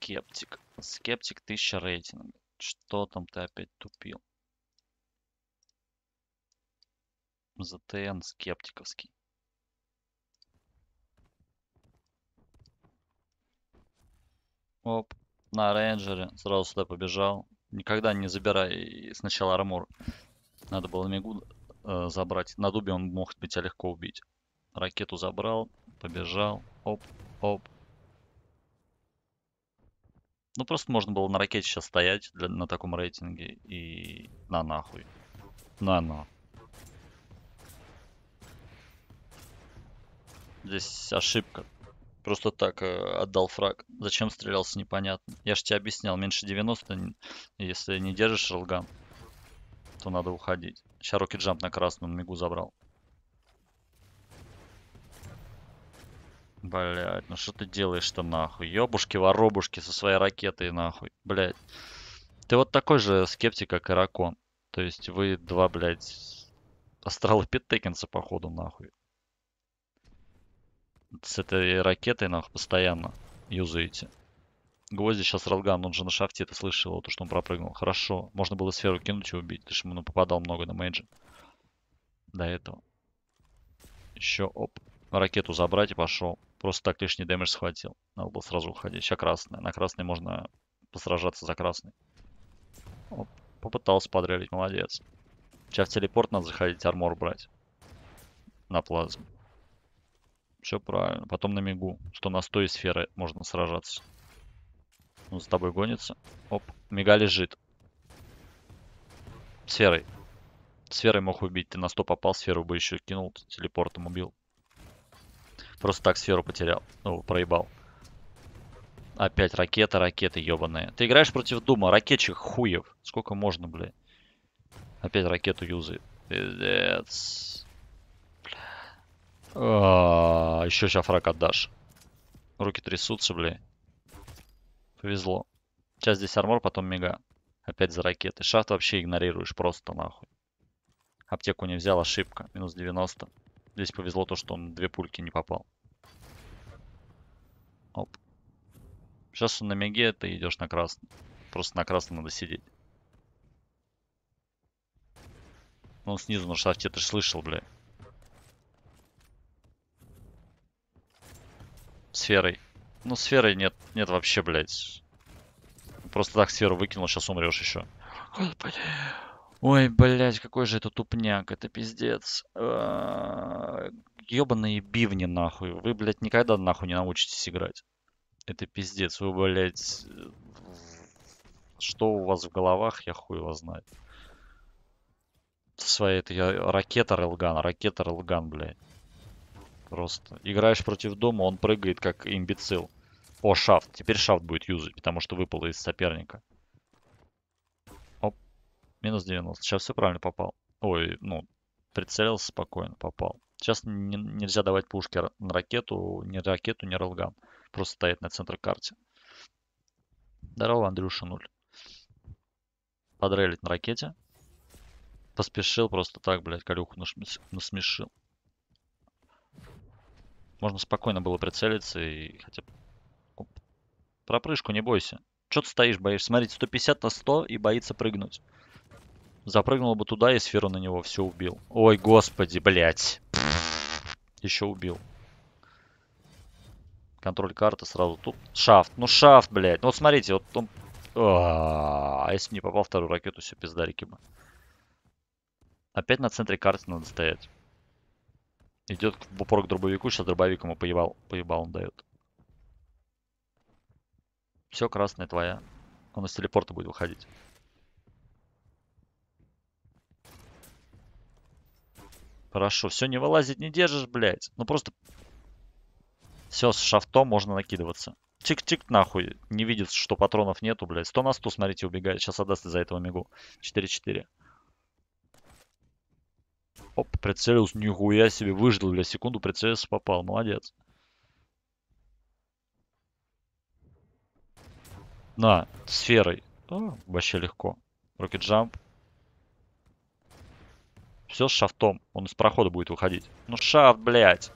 Скептик. Скептик 1000 рейтинга. Что там ты опять тупил? ЗТН скептиковский. Оп, на рейнджере сразу сюда побежал. Никогда не забирай сначала армор. Надо было мигу э, забрать. На дубе он мог тебя легко убить. Ракету забрал, побежал. Оп, оп, ну просто можно было на ракете сейчас стоять для, на таком рейтинге и на нахуй. На на. Здесь ошибка. Просто так э, отдал фраг. Зачем стрелялся, непонятно. Я же тебе объяснял, меньше 90, если не держишь релган, то надо уходить. Сейчас руки джамп на красную мигу забрал. Блять, ну что ты делаешь-то нахуй? Ёбушки-воробушки со своей ракетой нахуй, блять. Ты вот такой же скептик, как Иракон. То есть вы два, блядь, астралопитекинца, походу, нахуй. С этой ракетой, нахуй, постоянно юзаете. Гвозди сейчас Ралган, он же на шафте ты слышал, то, что он пропрыгнул. Хорошо, можно было сферу кинуть и убить, потому что ему попадал много на мейджи. До этого. Еще, оп, ракету забрать и пошел. Просто так лишний дэмэдж схватил. Надо было сразу уходить. Сейчас красный На красный можно посражаться за красный. Оп. Попытался подрелить, молодец. Сейчас в телепорт надо заходить, армор брать. На плазм Все правильно. Потом на мигу. Что на 100 сферы можно сражаться. Он с тобой гонится. Оп, мига лежит. Сферой. Сферой мог убить. Ты на 100 попал, сферу бы еще кинул, телепортом убил. Просто так сферу потерял. Ну, проебал. Опять ракета, ракеты ебаные. Ты играешь против Дума, ракетчик хуев. Сколько можно, бля. Опять ракету юзы. Пиздец. А, еще сейчас фраг отдашь. Руки трясутся, бля. Повезло. Сейчас здесь армор, потом мега. Опять за ракеты. Шахт вообще игнорируешь просто нахуй. Аптеку не взял, ошибка. Минус 90. Здесь повезло то, что он две пульки не попал. Оп. Сейчас он на меге, ты идешь на красный. Просто на красном надо сидеть. Ну, он снизу на шафте, ты же слышал, бля. Сферой. Ну, сферой нет, нет вообще, блядь. Просто так сферу выкинул, сейчас умрешь еще. Господи. Ой, блядь, какой же это тупняк, это пиздец. А, ёбаные бивни, нахуй. Вы, блядь, никогда нахуй не научитесь играть. Это пиздец, вы, блядь... Что у вас в головах, я хуй его знает. Своей этой ракета Релган, ракета Релган, блядь. Просто. Играешь против дома, он прыгает как имбецил. О, шафт. Теперь шафт будет юзать, потому что выпало из соперника. Минус 90. Сейчас все правильно попал. Ой, ну, прицелился спокойно, попал. Сейчас не, нельзя давать пушки на ракету, ни ракету, ни ралган, Просто стоять на центр карте. Здорово, Андрюша, нуль. Подрейлить на ракете. Поспешил просто так, блядь, колюху насмешил. Можно спокойно было прицелиться и хотя бы... Про прыжку не бойся. Чё ты стоишь, боишься? Смотрите, 150 на 100 и боится прыгнуть. Запрыгнул бы туда и сферу на него. Все убил. Ой, господи, блядь. Еще убил. Контроль карты сразу тут. Шафт. Ну, шафт, блядь. Ну, вот смотрите, вот он... А, а если бы не попал вторую ракету, все пиздарики бы. Опять на центре карты надо стоять. Идет в упор к дробовику, сейчас дробовик ему поебал, поебал он дает. Все, красная твоя. Он из телепорта будет выходить. Хорошо, все, не вылазить не держишь, блядь. Ну просто... Все, с шафтом можно накидываться. Тик-тик нахуй. Не видит, что патронов нету, блядь. 100 на 100, смотрите, убегает. Сейчас отдаст из-за этого мигу. 4-4. Оп, прицелился. Нихуя себе. Выждал, блядь, секунду. Прицелился, попал. Молодец. На, сферой. О, а, вообще легко. Рокет-джамп. Все с шафтом. Он из прохода будет выходить. Ну шафт, блядь.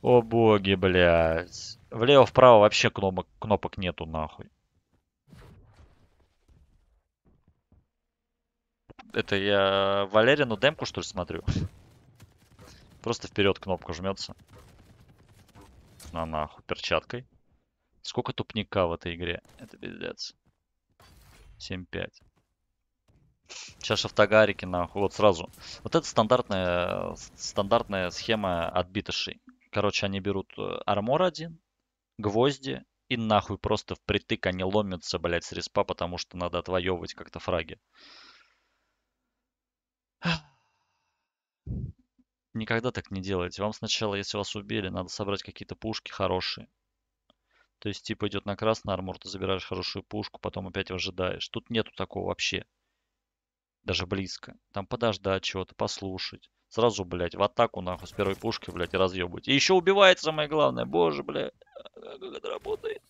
О боги, блядь. Влево-вправо вообще кнопок, кнопок нету, нахуй. Это я Валерину демку, что ли, смотрю? Просто вперед кнопка жмется. На нахуй, перчаткой. Сколько тупника в этой игре. Это пиздец. 7-5. Сейчас шафтагарики, нахуй, вот сразу. Вот это стандартная, стандартная схема отбитышей. Короче, они берут э, армор один, гвозди, и нахуй просто впритык они ломятся, блядь, с респа, потому что надо отвоевывать как-то фраги. Никогда так не делайте. Вам сначала, если вас убили, надо собрать какие-то пушки хорошие. То есть типа идет на красный армор, ты забираешь хорошую пушку, потом опять ожидаешь. Тут нету такого вообще. Даже близко. Там подождать чего-то, послушать. Сразу, блядь, в атаку, нахуй, с первой пушки, блядь, и разъебать. И еще убивает самое главное. Боже, блядь, как это работает.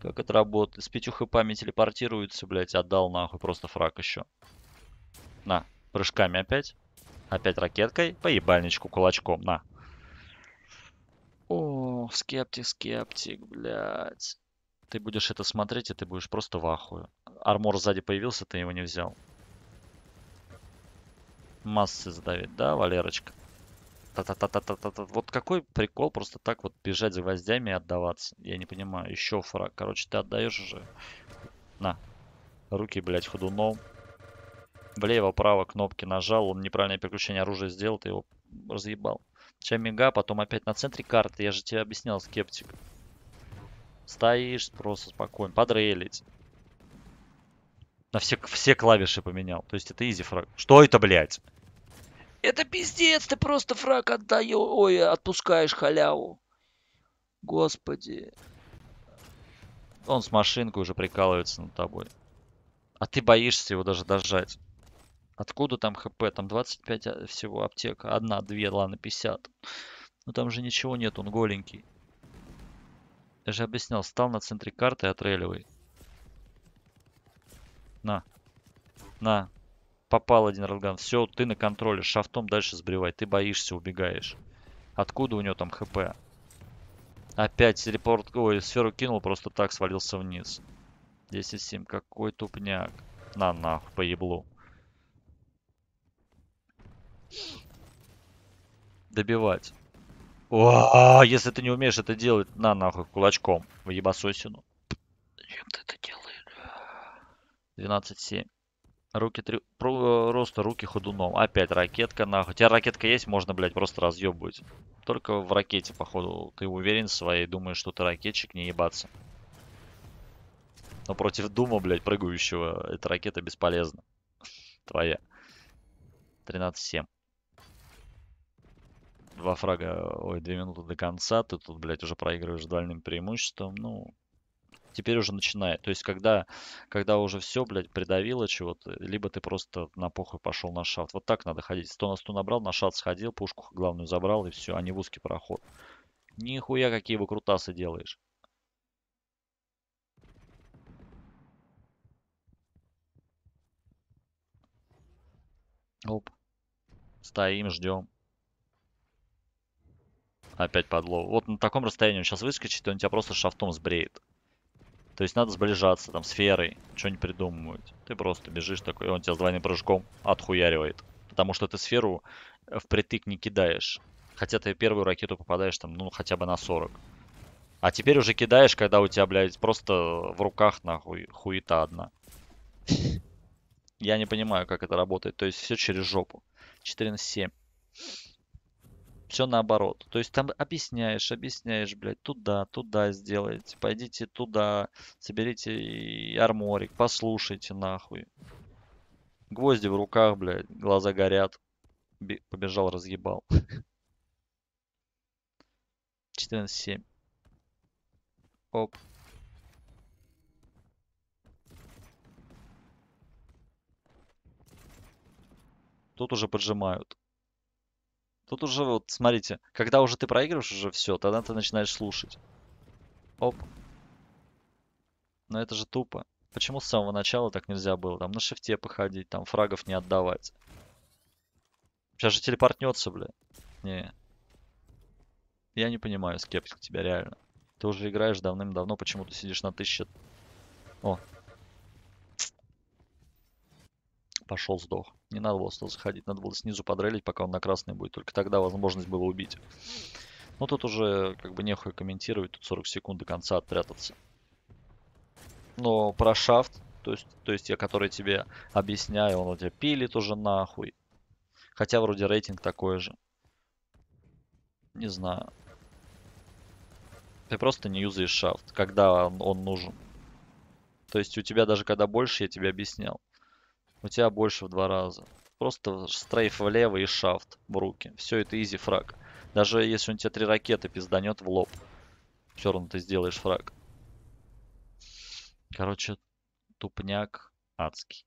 Как это работает. С пятью хпами телепортируется, блядь, отдал, нахуй, просто фраг еще. На, прыжками опять. Опять ракеткой, по ебальничку кулачком, на. Ну, скептик, скептик, блядь. Ты будешь это смотреть, и ты будешь просто в ахуе. Армор сзади появился, ты его не взял. Массы задавит, да, Валерочка? Та-та-та-та-та-та. Вот какой прикол просто так вот бежать за гвоздями и отдаваться. Я не понимаю. Еще фраг. Короче, ты отдаешь уже. На. Руки, блядь, ходуном. Влево-право кнопки нажал. Он неправильное переключение оружия сделал, ты его разъебал. Чамига, потом опять на центре карты. Я же тебе объяснял, скептик. Стоишь просто спокойно. Подрейлить. На все, все клавиши поменял. То есть это изи фраг. Что это, блядь? Это пиздец, ты просто фраг отдаешь. Ой, отпускаешь халяву. Господи. Он с машинкой уже прикалывается над тобой. А ты боишься его даже дожать. Откуда там ХП? Там 25 а, всего аптека. Одна, две, ладно, 50. Но ну, там же ничего нет, он голенький. Я же объяснял, стал на центре карты и отрейливай. На. На. Попал один ролган. Все, ты на контроле. Шафтом дальше сбривай. Ты боишься, убегаешь. Откуда у него там ХП? Опять телепорт... Ой, сферу кинул, просто так свалился вниз. 10-7. Какой тупняк. На нахуй, поеблу. Добивать. О, если ты не умеешь это делать, на нахуй кулачком. В ебасосину. Чем ты это делаешь? 12-7. Руки три... Про... Просто э, руки ходуном. Опять ракетка нахуй. У тебя ракетка есть, можно, блядь, просто разъебывать. Только в ракете, походу. Ты уверен в своей, думаешь, что ты ракетчик, не ебаться. Но против Дума, блядь, прыгающего, эта ракета бесполезна. Твоя. 13-7 два фрага, ой, две минуты до конца, ты тут, блядь, уже проигрываешь дальним преимуществом, ну, теперь уже начинает. То есть, когда, когда уже все, блядь, придавило чего-то, либо ты просто на похуй пошел на шафт. Вот так надо ходить. 100 на 100 набрал, на шафт сходил, пушку главную забрал, и все, а не в узкий проход. Нихуя, какие выкрутасы делаешь. Оп. Стоим, ждем. Опять подло. Вот на таком расстоянии он сейчас выскочит, и он тебя просто шафтом сбреет. То есть надо сближаться, там, сферой, что-нибудь придумывать. Ты просто бежишь такой, и он тебя с двойным прыжком отхуяривает. Потому что ты сферу э, впритык не кидаешь. Хотя ты первую ракету попадаешь там, ну, хотя бы на 40. А теперь уже кидаешь, когда у тебя, блядь, просто в руках, нахуй, хуета одна. Я не понимаю, как это работает. То есть все через жопу. на 7 все наоборот. То есть там объясняешь, объясняешь, блядь, туда, туда сделайте, пойдите туда, соберите арморик, послушайте нахуй. Гвозди в руках, блядь, глаза горят. Б побежал, разъебал. 14-7. Оп. Тут уже поджимают. Тут уже вот, смотрите, когда уже ты проигрываешь, уже все, тогда ты начинаешь слушать. Оп. Но это же тупо. Почему с самого начала так нельзя было? Там на шифте походить, там фрагов не отдавать. Сейчас же телепортнется, бля. Не. Я не понимаю, скептик тебя, реально. Ты уже играешь давным-давно, почему ты сидишь на тысяче... О. Пошел сдох. Не надо было сюда заходить, надо было снизу подрелить, пока он на красный будет. Только тогда возможность было убить. Но ну, тут уже как бы нехуй комментировать, тут 40 секунд до конца отрятаться. Но про шафт, то есть, то есть я который тебе объясняю, он у тебя пилит уже нахуй. Хотя вроде рейтинг такой же. Не знаю. Ты просто не юзаешь шафт, когда он, он нужен. То есть у тебя даже когда больше, я тебе объяснял у тебя больше в два раза. Просто стрейф влево и шафт в руки. Все это изи фраг. Даже если он тебе три ракеты пизданет в лоб. Все равно ты сделаешь фраг. Короче, тупняк адский.